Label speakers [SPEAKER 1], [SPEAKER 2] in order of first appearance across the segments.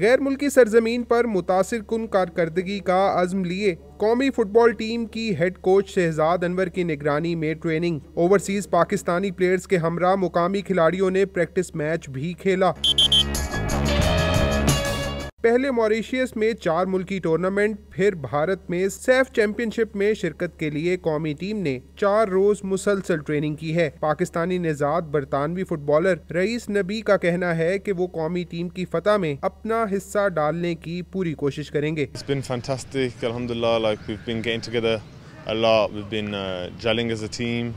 [SPEAKER 1] गैर मुल्की सरजमीन पर मुतासर कन कारदगी का अज़म लिए कौमी फुटबॉल टीम की हेड कोच शहजाद अनवर की निगरानी में ट्रेनिंग ओवरसीज़ पाकिस्तानी प्लेयर्स के हमरा मुकामी खिलाड़ियों ने प्रैक्टिस मैच भी खेला पहले मॉरिशियस में चार मुल्की टूर्नामेंट फिर भारत में सैफ चैंपियनशिप में शिरकत के लिए कौमी टीम ने चार रोज मुसलसल ट्रेनिंग की है पाकिस्तानी निजात बरतानवी फुटबॉलर रईस नबी का कहना है कि वो कौमी टीम की फतह में अपना हिस्सा डालने की पूरी कोशिश करेंगे It's
[SPEAKER 2] been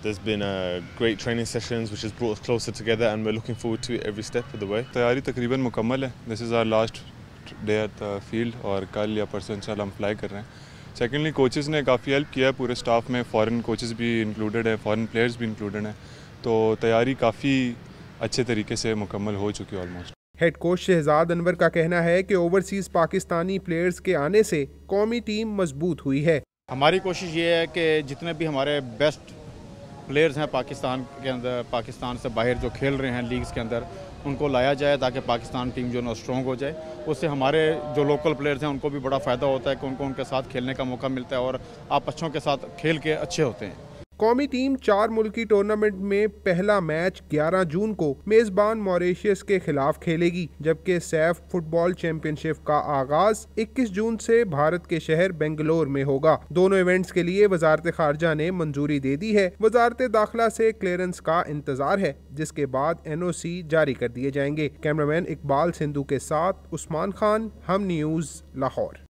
[SPEAKER 2] There's been uh, great training sessions which has brought us closer together and we're looking forward to it every step of the way. तैयारी तकरीबन मुकम्मल है is our last day at the field और कल या परसों इंशाल्लाह हम फ्लाई कर रहे हैं Secondly, coaches ने काफ़ी help किया है पूरे staff में Foreign coaches भी included हैं foreign players भी included हैं तो तैयारी काफ़ी अच्छे तरीके से मुकम्मल हो चुकी है almost.
[SPEAKER 1] Head coach Shahzad Anwar का कहना है कि ओवरसीज़ पाकिस्तानी प्लेयर्स के आने से कौमी टीम
[SPEAKER 3] मजबूत हुई है हमारी कोशिश ये है कि जितने भी हमारे बेस्ट प्लेयर्स हैं पाकिस्तान के अंदर पाकिस्तान से बाहर जो खेल रहे हैं लीग्स के अंदर उनको लाया जाए ताकि पाकिस्तान टीम जो है ना स्ट्रॉन्ग हो जाए उससे हमारे जो लोकल प्लेयर्स हैं उनको भी बड़ा फ़ायदा होता है कि उनको उनके साथ खेलने का मौका मिलता है और आप अच्छों के साथ खेल के अच्छे होते हैं
[SPEAKER 1] कौमी टीम चार मुल्की टूर्नामेंट में पहला मैच 11 जून को मेजबान मॉरिशियस के खिलाफ खेलेगी जबकि सैफ फुटबॉल चैंपियनशिप का आगाज 21 जून से भारत के शहर बेंगलोर में होगा दोनों इवेंट्स के लिए वजारत खारजा ने मंजूरी दे दी है वजारत दाखिला से क्लियरेंस का इंतजार है जिसके बाद एन ओ सी जारी कर दिए जाएंगे कैमरामैन इकबाल सिंधु के साथ उस्मान खान हम न्यूज लाहौर